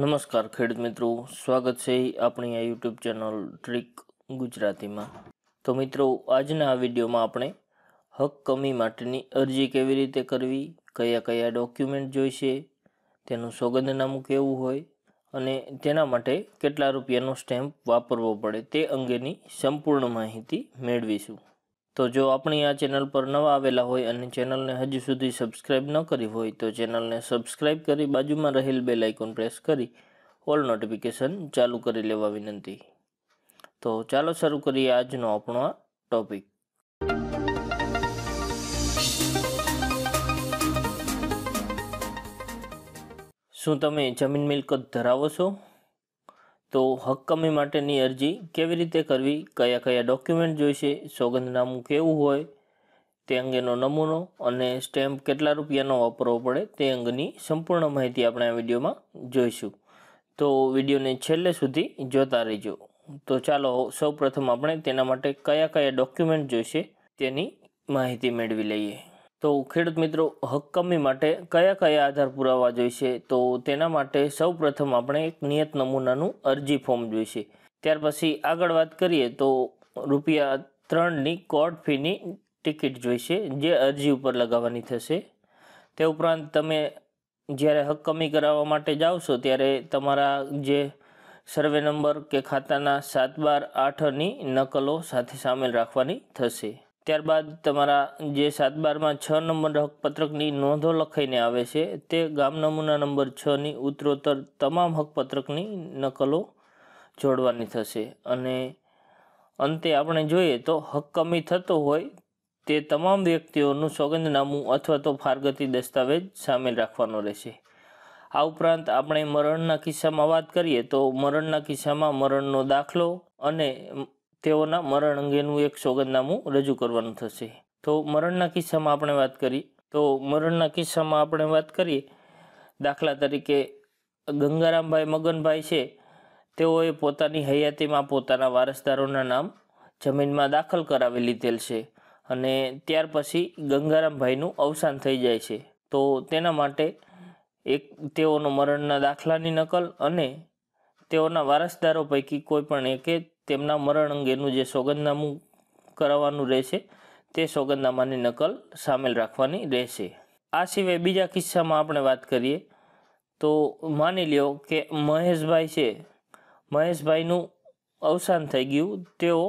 નમસ્કાર ખેડૂત મિત્રો સ્વાગત છે આપણી આ યુટ્યુબ ચેનલ ટ્રીક ગુજરાતીમાં તો મિત્રો આજના આ વિડીયોમાં આપણે હક કમી માટેની અરજી કેવી રીતે કરવી કયા કયા ડોક્યુમેન્ટ જોઈશે તેનું સોગંદનામું કેવું હોય અને તેના માટે કેટલા રૂપિયાનો સ્ટેમ્પ વાપરવો પડે તે અંગેની સંપૂર્ણ માહિતી મેળવીશું તો જો આપણી આ ચેનલ પર નવા આવેલા હોય અને ચેનલને હજી સુધી સબસ્ક્રાઇબ ન કરી હોય તો ચેનલને સબસ્ક્રાઇબ કરી બાજુમાં રહેલ બેલ આઇકોન પ્રેસ કરી ઓલ નોટિફિકેશન ચાલુ કરી લેવા વિનંતી તો ચાલો શરૂ કરીએ આજનો આપણો આ ટોપિક શું તમે જમીન મિલકત ધરાવો છો તો હક્કમી માટેની અરજી કેવી રીતે કરવી કયા કયા ડોક્યુમેન્ટ જોઈશે સોગંદનામું કેવું હોય તે અંગેનો નમૂનો અને સ્ટેમ્પ કેટલા રૂપિયાનો વાપરવો પડે તે અંગની સંપૂર્ણ માહિતી આપણે આ વિડીયોમાં જોઈશું તો વિડીયોને છેલ્લે સુધી જોતા રહેજો તો ચાલો સૌપ્રથમ આપણે તેના માટે કયા કયા ડોક્યુમેન્ટ જોઈશે તેની માહિતી મેળવી લઈએ તો ખેડૂત મિત્રો હક્કમી માટે કયા કયા આધાર પુરાવા જોઈશે તો તેના માટે સૌ પ્રથમ આપણે એક નિયત નમૂનાનું અરજી ફોર્મ જોઈશે ત્યાર પછી આગળ વાત કરીએ તો રૂપિયા ત્રણની કોર્ટ ફીની ટિકિટ જોઈશે જે અરજી ઉપર લગાવવાની થશે તે ઉપરાંત તમે જ્યારે હક્કમી કરાવવા માટે જાવશો ત્યારે તમારા જે સર્વે નંબર કે ખાતાના સાત બાર આઠની નકલો સાથે સામેલ રાખવાની થશે ત્યારબાદ તમારા જે સાત બારમાં છ નંબર હકપત્રકની નોંધો લખાઈને આવે છે તે ગામ નમૂના નંબર છની ઉત્તરોત્તર તમામ હકપત્રકની નકલો જોડવાની થશે અને અંતે આપણે જોઈએ તો હક્કમી થતો હોય તે તમામ વ્યક્તિઓનું સોગંદનામું અથવા તો ફારગતી દસ્તાવેજ સામેલ રાખવાનો રહેશે આ ઉપરાંત આપણે મરણના કિસ્સામાં વાત કરીએ તો મરણના કિસ્સામાં મરણનો દાખલો અને તેઓના મરણ અંગેનું એક સોગંદનામું રજૂ કરવાનું થશે તો મરણના કિસ્સામાં આપણે વાત કરી તો મરણના કિસ્સામાં આપણે વાત કરીએ દાખલા તરીકે ગંગારામભાઈ મગનભાઈ છે તેઓએ પોતાની હયાતીમાં પોતાના વારસદારોના નામ જમીનમાં દાખલ કરાવી લીધેલ છે અને ત્યાર પછી ગંગારામભાઈનું અવસાન થઈ જાય છે તો તેના માટે એક તેઓનો મરણના દાખલાની નકલ અને તેઓના વારસદારો પૈકી કોઈ પણ એકે તેમના મરણ અંગેનું જે સોગંદનામું કરાવવાનું રહેશે તે સોગંદનામાની નકલ સામેલ રાખવાની રહેશે આ સિવાય બીજા કિસ્સામાં આપણે વાત કરીએ તો માની લ્યો કે મહેશભાઈ છે મહેશભાઈનું અવસાન થઈ ગયું તેઓ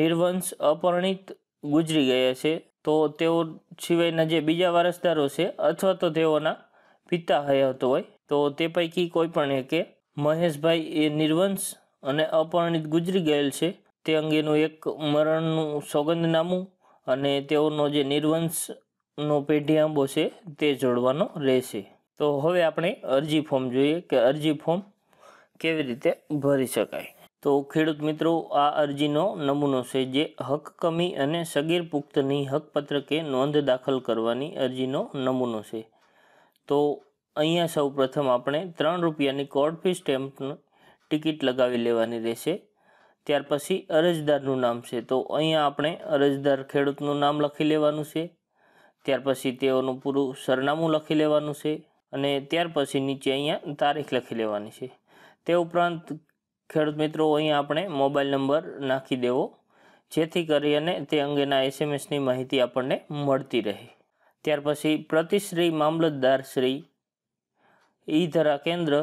નિર્વંશ અપરણિત ગુજરી ગયા છે તો તેઓ સિવાયના જે બીજા વારસદારો છે અથવા તો તેઓના પિતા હયાવતો હોય તો તે પૈકી કોઈ પણ એકે મહેશભાઈ એ નિર્વંશ અને અપરણિત ગુજરી ગયેલ છે તે અંગેનું એક મરણનું સોગંદનામું અને તેઓનો જે નિર્વંશનો પેઢી આંબો છે તે જોડવાનો રહેશે તો હવે આપણે અરજી ફોર્મ જોઈએ કે અરજી ફોર્મ કેવી રીતે ભરી શકાય તો ખેડૂત મિત્રો આ અરજીનો નમૂનો છે જે હક કમી અને સગીર પુખ્તની હકપત્રકે નોંધ દાખલ કરવાની અરજીનો નમૂનો છે તો અહીંયા સૌ પ્રથમ આપણે ત્રણ રૂપિયાની કોર્ટ ફી સ્ટેમ્પનું ટિકિટ લગાવી લેવાની રહેશે ત્યાર પછી અરજદારનું નામ છે તો અહીંયા આપણે અરજદાર ખેડૂતનું નામ લખી લેવાનું છે ત્યાર પછી તેઓનું પૂરું સરનામું લખી લેવાનું છે અને ત્યાર પછી નીચે અહીંયા તારીખ લખી લેવાની છે તે ઉપરાંત ખેડૂત મિત્રો અહીંયા આપણે મોબાઈલ નંબર નાખી દેવો જેથી કરી અને તે અંગેના એસએમએસની માહિતી આપણને મળતી રહે ત્યાર પછી પ્રતિશ્રી મામલતદાર શ્રી ઈ ધરા કેન્દ્ર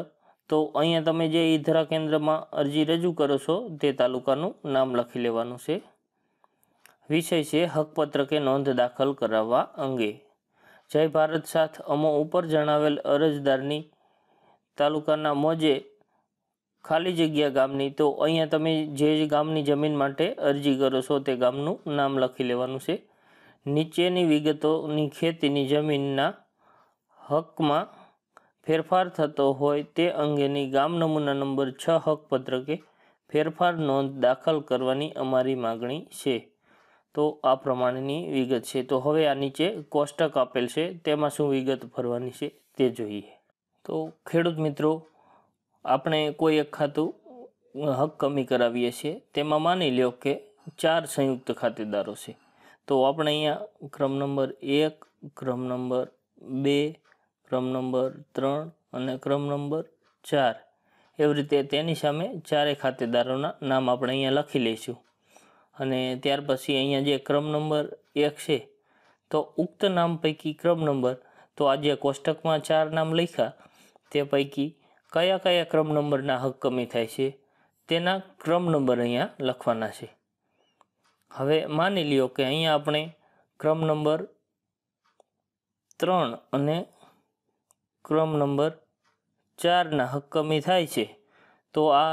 તો અહીંયા તમે જે ઈધરા કેન્દ્રમાં અરજી રજૂ કરો છો તે તાલુકાનું નામ લખી લેવાનું છે વિષય છે હકપત્ર કે નોંધ દાખલ કરાવવા અંગે જય ભારત સાથ અમો ઉપર જણાવેલ અરજદારની તાલુકાના મોજે ખાલી જગ્યા ગામની તો અહીંયા તમે જે ગામની જમીન માટે અરજી કરો છો તે ગામનું નામ લખી લેવાનું છે નીચેની વિગતોની ખેતીની જમીનના હકમાં ફેરફાર થતો હોય તે અંગેની ગામ નમૂના નંબર છ હક પત્રકે ફેરફાર નોંધ દાખલ કરવાની અમારી માગણી છે તો આ પ્રમાણેની વિગત છે તો હવે આ નીચે કોષ્ટક આપેલ છે તેમાં શું વિગત ભરવાની છે તે જોઈએ તો ખેડૂત મિત્રો આપણે કોઈ એક ખાતું હક કમી કરાવીએ છીએ તેમાં માની લ્યો કે ચાર સંયુક્ત ખાતેદારો છે તો આપણે અહીંયા ક્રમ નંબર એક ક્રમ નંબર બે ક્રમ નંબર ત્રણ અને ક્રમ નંબર ચાર એવી રીતે તેની સામે ચારેય ખાતેદારોના નામ આપણે અહીંયા લખી લઈશું અને ત્યાર પછી અહીંયા જે ક્રમ નંબર એક છે તો ઉક્ત નામ પૈકી ક્રમ નંબર તો આ જે કોષ્ટકમાં ચાર નામ લખ્યા તે પૈકી કયા કયા ક્રમ નંબરના હક કમી થાય છે તેના ક્રમ નંબર અહીંયા લખવાના છે હવે માની લ્યો કે અહીંયા આપણે ક્રમ નંબર ત્રણ અને ક્રમ નંબર ચારના હક્કમી થાય છે તો આ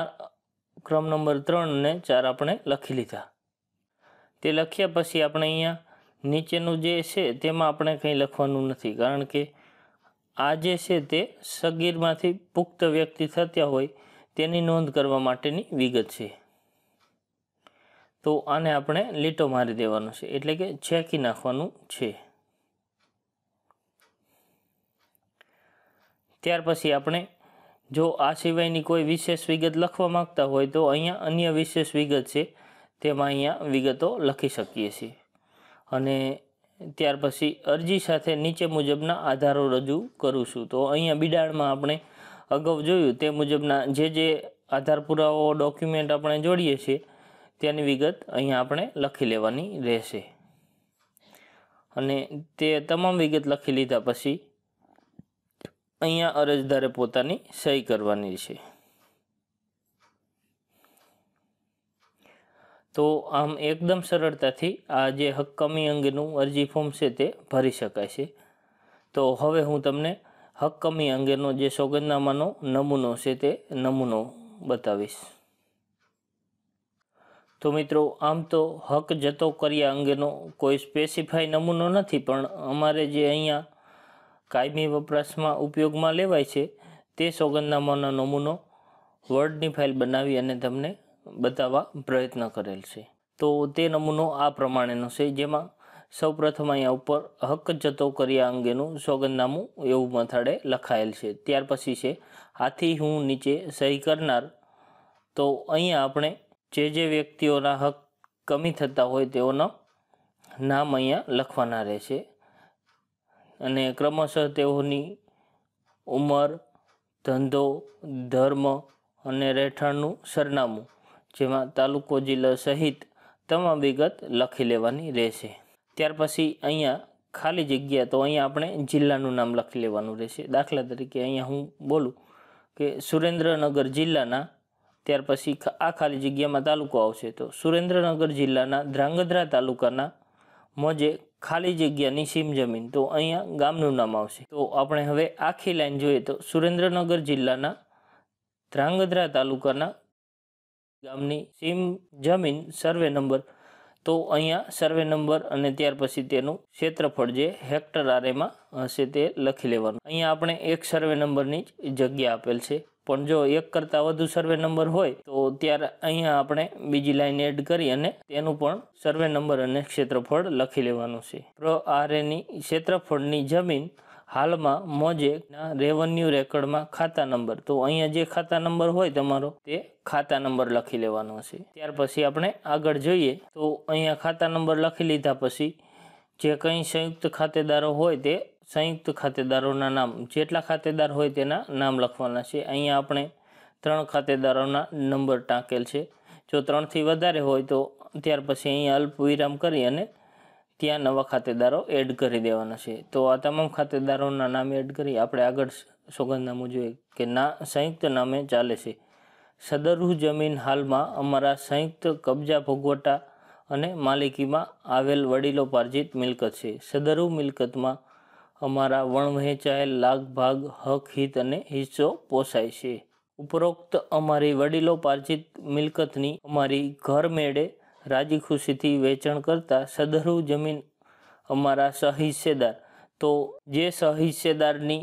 ક્રમ નંબર ત્રણ અને ચાર આપણે લખી લીધા તે લખ્યા પછી આપણે અહીંયા નીચેનું જે છે તેમાં આપણે કંઈ લખવાનું નથી કારણ કે આ જે છે તે સગીરમાંથી પુખ્ત વ્યક્તિ થતા હોય તેની નોંધ કરવા માટેની વિગત છે તો આને આપણે લીટો મારી દેવાનો છે એટલે કે છેકી નાખવાનું છે ત્યાર પછી આપણે જો આ સિવાયની કોઈ વિશેષ વિગત લખવા માગતા હોય તો અહીંયા અન્ય વિશેષ વિગત છે તેમાં અહીંયા વિગતો લખી શકીએ છીએ અને ત્યાર પછી અરજી સાથે નીચે મુજબના આધારો રજૂ કરું છું તો અહીંયા બિડાણમાં આપણે અગાઉ જોયું તે મુજબના જે જે આધાર પુરાવો ડોક્યુમેન્ટ આપણે જોડીએ છીએ તેની વિગત અહીંયા આપણે લખી લેવાની રહેશે અને તે તમામ વિગત લખી લીધા પછી અહીંયા અરજદારે પોતાની સહી કરવાની છે તો આમ એકદમ સરળતાથી આ જે હક્કમી અંગેનું અરજી ફોર્મ છે તે ભરી શકાય છે તો હવે હું તમને હક્કમી અંગેનો જે સોગંદનામાનો નમૂનો છે તે નમૂનો બતાવીશ તો મિત્રો આમ તો હક જતો કર્યા અંગેનો કોઈ સ્પેસિફાઈ નમૂનો નથી પણ અમારે જે અહીંયા કાયમી વપરાશમાં ઉપયોગમાં લેવાય છે તે સોગંદનામાનો નમૂનો વર્ડની ફાઇલ બનાવી અને તમને બતાવવા પ્રયત્ન કરેલ છે તો તે નમૂનો આ પ્રમાણેનો છે જેમાં સૌ પ્રથમ અહીંયા ઉપર હક જતો કર્યા અંગેનું સોગંદનામું એવું મથાળે લખાયેલ છે ત્યાર પછી છે આથી હું નીચે સહી કરનાર તો અહીંયા આપણે જે જે વ્યક્તિઓના હક કમી થતા હોય તેઓના નામ અહીંયા લખવાના રહેશે અને ક્રમશઃ તેઓની ઉંમર ધંધો ધર્મ અને રહેઠાણનું સરનામું જેમાં તાલુકો જિલ્લો સહિત તમામ વિગત લખી લેવાની રહેશે ત્યાર પછી અહીંયા ખાલી જગ્યા તો અહીંયા આપણે જિલ્લાનું નામ લખી લેવાનું રહેશે દાખલા તરીકે અહીંયા હું બોલું કે સુરેન્દ્રનગર જિલ્લાના ત્યાર પછી આ ખાલી જગ્યામાં તાલુકો આવશે તો સુરેન્દ્રનગર જિલ્લાના ધ્રાંગધ્રા તાલુકાના મોજે ખાલી જગ્યાની સીમ જમીન તો અહીંયા ગામનું નામ આવશે તો આપણે હવે આખી લાઈન જોઈએ તો સુરેન્દ્રનગર જિલ્લાના ધ્રાંગધ્રા તાલુકાના ગામની સીમ જમીન સર્વે નંબર તો અહીંયા સર્વે નંબર અને ત્યાર પછી તેનું ક્ષેત્રફળ જે હેક્ટર આરેમાં હશે તે લખી લેવાનું અહીંયા આપણે એક સર્વે નંબરની જ જગ્યા આપેલ છે પણ જો એક કરતાં વધુ સર્વે નંબર હોય તો ત્યારે અહીંયા આપણે બીજી લાઈન એડ કરી અને તેનું પણ સર્વે નંબર અને ક્ષેત્રફળ લખી લેવાનું છે પ્ર આરેની ક્ષેત્રફળની જમીન હાલમાં મોજેના રેવન્યુ રેકર્ડમાં ખાતા નંબર તો અહીંયા જે ખાતા નંબર હોય તમારો તે ખાતા નંબર લખી લેવાનો છે ત્યાર પછી આપણે આગળ જોઈએ તો અહીંયા ખાતા નંબર લખી લીધા પછી જે કંઈ સંયુક્ત ખાતેદારો હોય તે સંયુક્ત ખાતેદારોના નામ જેટલા ખાતેદાર હોય તેના નામ લખવાના છે અહીંયા આપણે ત્રણ ખાતેદારોના નંબર ટાંકેલ છે જો ત્રણથી વધારે હોય તો ત્યાર પછી અહીંયા અલ્પ વિરામ કરી અને ત્યાં નવા ખાતેદારો એડ કરી દેવાના છે તો આ તમામ ખાતેદારોના નામ એડ કરી આપણે આગળ સોગંદનામું જોઈએ કે ના સંયુક્ત નામે ચાલે છે સદરુ જમીન હાલમાં અમારા સંયુક્ત કબજા ભોગવટા અને માલિકીમાં આવેલ વડીલો પાર્જિત મિલકત છે સદરુ મિલકતમાં અમારા વણવહેંચાયેલ લાગભાગ હક હિત અને હિસ્સો પોસાય છે ઉપરોક્ત અમારી વડીલો પાર્જિત મિલકતની અમારી ઘરમેળે રાજી ખુશીથી વેચાણ કરતા સદરૂ જમીન અમારા સહિસ્સેદાર તો જે સહિસ્સેદારની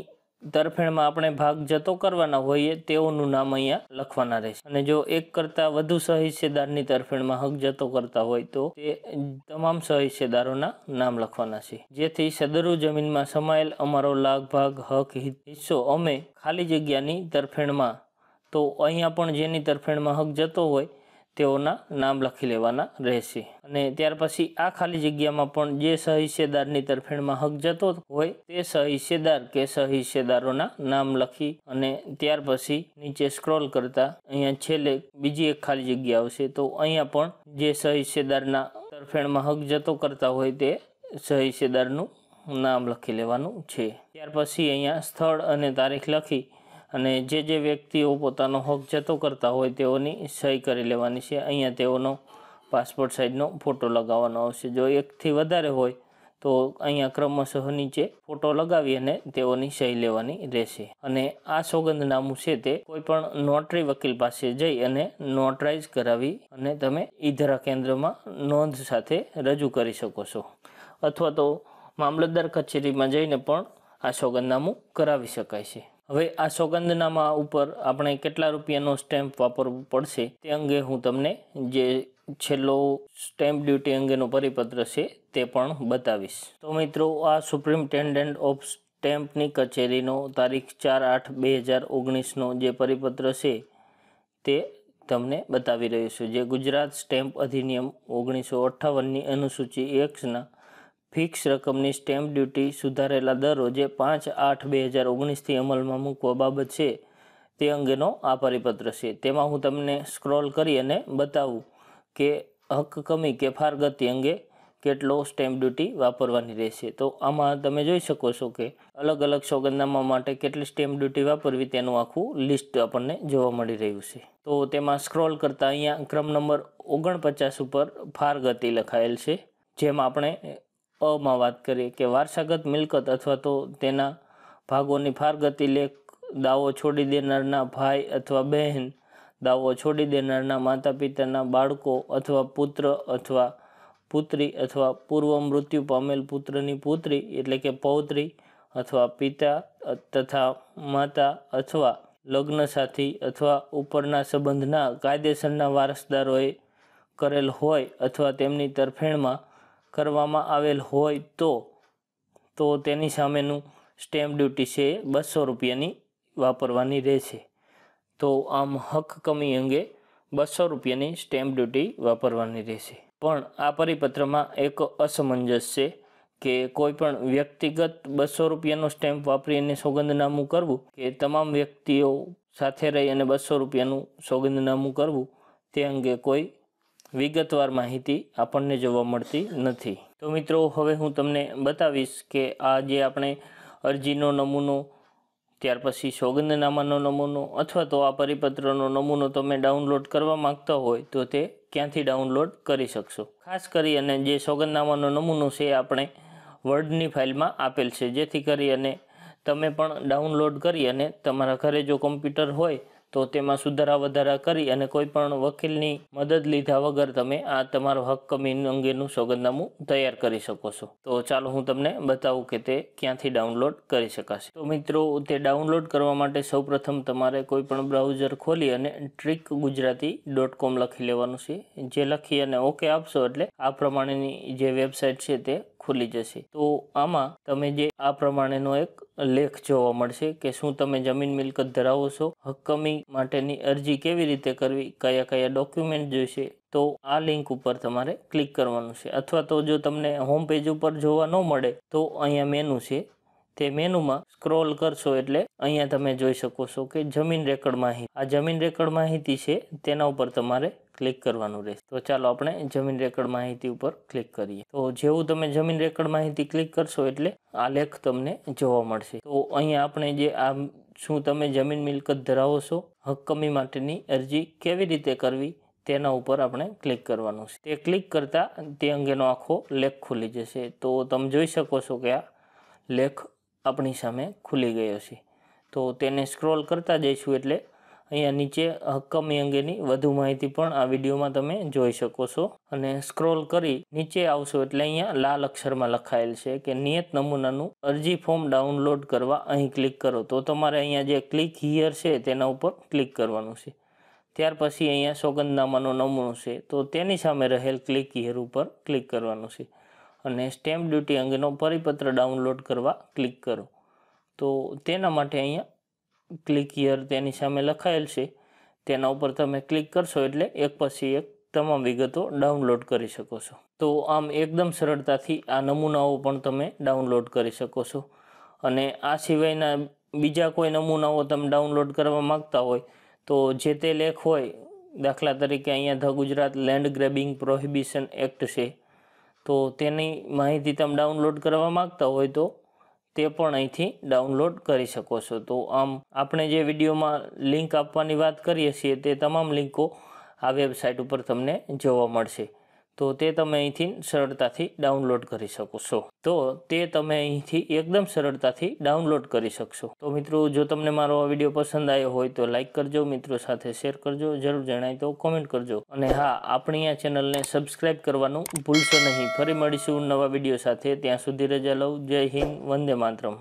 તરફેણમાં આપણે ભાગ જતો કરવાના હોઈએ તેઓનું નામ અહીંયા લખવાના રહેશે અને જો એક કરતાં વધુ સહિસ્સેદારની તરફેણમાં હક જતો કરતા હોય તો તે તમામ સહિસ્સેદારોના નામ લખવાના છે જેથી સદરુ જમીનમાં સમાયેલ અમારો લાગ ભાગ હક હિસ્સો અમે ખાલી જગ્યાની તરફેણમાં તો અહીંયા પણ જેની તરફેણમાં હક જતો હોય તેઓના નામ લખી લેવાના રહેશે અને ત્યાર પછી આ ખાલી જગ્યામાં પણ જે સહિસ્સેદારની તરફેણમાં હક જતો હોય તે સહિસ્સેદાર કે સહિસ્સેદારોના નામ લખી અને ત્યાર પછી નીચે સ્ક્રોલ કરતા અહીંયા છેલ્લે બીજી એક ખાલી જગ્યા આવશે તો અહીંયા પણ જે સહિસ્સેદારના તરફેણમાં હક જતો કરતા હોય તે સહિસ્સેદારનું નામ લખી લેવાનું છે ત્યાર પછી અહીંયા સ્થળ અને તારીખ લખી અને જે જે વ્યક્તિઓ પોતાનો હક જતો કરતા હોય તેઓની સહી કરી લેવાની છે અહીંયા તેઓનો પાસપોર્ટ સાઇઝનો ફોટો લગાવવાનો આવશે જો એકથી વધારે હોય તો અહીંયા ક્રમશઃ નીચે ફોટો લગાવી અને તેઓની સહી લેવાની રહેશે અને આ સોગંદનામું છે તે કોઈપણ નોટરી વકીલ પાસે જઈ અને નોટરાઇઝ કરાવી અને તમે ઈધરા કેન્દ્રમાં નોંધ સાથે રજૂ કરી શકો છો અથવા તો મામલતદાર કચેરીમાં જઈને પણ આ સોગંદનામું કરાવી શકાય છે હવે આ સોગંદનામા ઉપર આપણે કેટલા રૂપિયાનો સ્ટેમ્પ વાપરવું પડશે તે અંગે હું તમને જે છેલ્લો સ્ટેમ્પ ડ્યુટી અંગેનો પરિપત્ર છે તે પણ બતાવીશ તો મિત્રો આ સુપ્રીમ ટેન્ડન્ટ ઓફ સ્ટેમ્પની કચેરીનો તારીખ ચાર આઠ બે હજાર ઓગણીસનો જે પરિપત્ર છે તે તમને બતાવી રહ્યો છું જે ગુજરાત સ્ટેમ્પ અધિનિયમ ઓગણીસો અઠ્ઠાવનની અનુસૂચિ એક્સના ફિક્સ રકમની સ્ટેમ્પ ડ્યુટી સુધારેલા દરો જે પાંચ આઠ બે હજાર ઓગણીસથી અમલમાં મૂકવા બાબત છે તે અંગેનો આ પરિપત્ર છે તેમાં હું તમને સ્ક્રોલ કરી અને બતાવું કે હક કમી કે ફારગતિ અંગે કેટલો સ્ટેમ્પ ડ્યુટી વાપરવાની રહેશે તો આમાં તમે જોઈ શકો છો કે અલગ અલગ સોગંદનામા માટે કેટલી સ્ટેમ્પ ડ્યુટી વાપરવી તેનું આખું લિસ્ટ આપણને જોવા મળી રહ્યું છે તો તેમાં સ્ક્રોલ કરતાં અહીંયા ક્રમ નંબર ઓગણપચાસ ઉપર ફારગતિ લખાયેલ છે જેમાં આપણે અમાં વાત કરીએ કે વારસાગત મિલકત અથવા તો તેના ભાગોની ફારગતી લેખ દાવો છોડી દેનારના ભાઈ અથવા બહેન દાવો છોડી દેનારના માતા પિતાના બાળકો અથવા પુત્ર અથવા પુત્રી અથવા પૂર્વ મૃત્યુ પામેલ પુત્રની પુત્રી એટલે કે પૌત્રી અથવા પિતા તથા માતા અથવા લગ્ન સાથી અથવા ઉપરના સંબંધના કાયદેસરના વારસદારોએ કરેલ હોય અથવા તેમની તરફેણમાં કરવામાં આવેલ હોય તો તો તેની સામેનું સ્ટેમ્પ ડ્યુટી છે બસો રૂપિયાની વાપરવાની રહેશે તો આમ હક કમી અંગે બસો રૂપિયાની સ્ટેમ્પ ડ્યુટી વાપરવાની રહેશે પણ આ પરિપત્રમાં એક અસમંજસ છે કે કોઈપણ વ્યક્તિગત બસો રૂપિયાનું સ્ટેમ્પ વાપરીને સોગંદનામું કરવું કે તમામ વ્યક્તિઓ સાથે રહી અને બસો રૂપિયાનું સોગંદનામું કરવું તે અંગે કોઈ વિગતવાર માહિતી આપણને જોવા મળતી નથી તો મિત્રો હવે હું તમને બતાવીશ કે આ જે આપણે અરજીનો નમૂનો ત્યાર પછી સોગંદનામાનો નમૂનો અથવા તો આ પરિપત્રનો નમૂનો તમે ડાઉનલોડ કરવા માગતા હોય તો તે ક્યાંથી ડાઉનલોડ કરી શકશો ખાસ કરી અને જે સોગંદનામાનો નમૂનો છે આપણે વર્ડની ફાઇલમાં આપેલ છે જેથી કરી અને તમે પણ ડાઉનલોડ કરી અને તમારા ઘરે જો કોમ્પ્યુટર હોય તો તેમાં સુધારા વધારા કરી અને કોઈપણ વકીલની મદદ લીધા વગર તમે આ તમારો હક કમીન અંગેનું સોગંદનામું તૈયાર કરી શકો છો તો ચાલો હું તમને બતાવું કે તે ક્યાંથી ડાઉનલોડ કરી શકાશે તો મિત્રો તે ડાઉનલોડ કરવા માટે સૌપ્રથમ તમારે કોઈપણ બ્રાઉઝર ખોલી અને ટ્રીક ગુજરાતી ડોટ કોમ લખી લેવાનું છે જે લખી અને ઓકે આપશો એટલે આ પ્રમાણેની જે વેબસાઇટ છે તે ખુલી જશે તો આમાં તમે જે આ પ્રમાણેનો એક લેખ જોવા મળશે કે શું તમે જમીન મિલકત ધરાવો છો હક્કમી માટેની અરજી કેવી રીતે કરવી કયા કયા ડોક્યુમેન્ટ જોઈશે તો આ લિંક ઉપર તમારે ક્લિક કરવાનું છે અથવા તો જો તમને હોમ પેજ ઉપર જોવા ન મળે તો અહીંયા મેનુ છે તે મેનુમાં સ્ક્રોલ કરશો એટલે અહીંયા તમે જોઈ શકો છો કે જમીન રેકર્ડ માહિતી આ જમીન રેકર્ડ માહિતી છે તેના ઉપર તમારે ક્લિક કરવાનું રહેશે તો ચાલો આપણે જમીન રેકર્ડ માહિતી ઉપર ક્લિક કરીએ તો જેવું તમે જમીન રેકર્ડ માહિતી ક્લિક કરશો એટલે આ લેખ તમને જોવા મળશે તો અહીંયા આપણે જે આ શું તમે જમીન મિલકત ધરાવો છો હક્કમી માટેની અરજી કેવી રીતે કરવી તેના ઉપર આપણે ક્લિક કરવાનું છે તે ક્લિક કરતાં તે અંગેનો આખો લેખ ખુલી જશે તો તમે જોઈ શકો છો કે આ લેખ આપણી સામે ખુલી ગયો છે તો તેને સ્ક્રોલ કરતા જઈશું એટલે અહીંયા નીચે હક્કમી અંગેની વધુ માહિતી પણ આ વિડીયોમાં તમે જોઈ શકો છો અને સ્ક્રોલ કરી નીચે આવશો એટલે અહીંયા લાલ અક્ષરમાં લખાયેલ છે કે નિયત નમૂનાનું અરજી ફોર્મ ડાઉનલોડ કરવા અહીં ક્લિક કરો તો તમારે અહીંયા જે ક્લિક હિયર છે તેના ઉપર ક્લિક કરવાનું છે ત્યાર પછી અહીંયા સોગંદનામાનો નમૂનો છે તો તેની સામે રહેલ ક્લિક હિયર ઉપર ક્લિક કરવાનું છે અને સ્ટેમ્પ ડ્યુટી અંગેનો પરિપત્ર ડાઉનલોડ કરવા ક્લિક કરો તો તેના માટે અહીંયા ક્લિક યર તેની સામે લખાયેલ છે તેના ઉપર તમે ક્લિક કરશો એટલે એક પછી એક તમામ વિગતો ડાઉનલોડ કરી શકો છો તો આમ એકદમ સરળતાથી આ નમૂનાઓ પણ તમે ડાઉનલોડ કરી શકો છો અને આ સિવાયના બીજા કોઈ નમૂનાઓ તમે ડાઉનલોડ કરવા માગતા હોય તો જે તે લેખ હોય દાખલા તરીકે અહીંયા the Gujarat land grabbing prohibition act છે તો તેની માહિતી તમે ડાઉનલોડ કરવા માગતા હોય તો તે પણ અહીંથી ડાઉનલોડ કરી શકો છો તો આમ આપણે જે વિડીયોમાં લિંક આપવાની વાત કરીએ છીએ તે તમામ લિંકો આ વેબસાઇટ ઉપર તમને જોવા મળશે તો તે તમે અહીંથી સરળતાથી ડાઉનલોડ કરી શકો છો તો તે તમે અહીંથી એકદમ સરળતાથી ડાઉનલોડ કરી શકશો તો મિત્રો જો તમને મારો આ વિડીયો પસંદ આવ્યો હોય તો લાઇક કરજો મિત્રો સાથે શેર કરજો જરૂર જણાય તો કોમેન્ટ કરજો અને હા આપણી આ ચેનલને સબસ્ક્રાઇબ કરવાનું ભૂલશો નહીં ફરી મળીશું નવા વિડીયો સાથે ત્યાં સુધી રજા લઉં જય હિન્દ વંદે માતરમ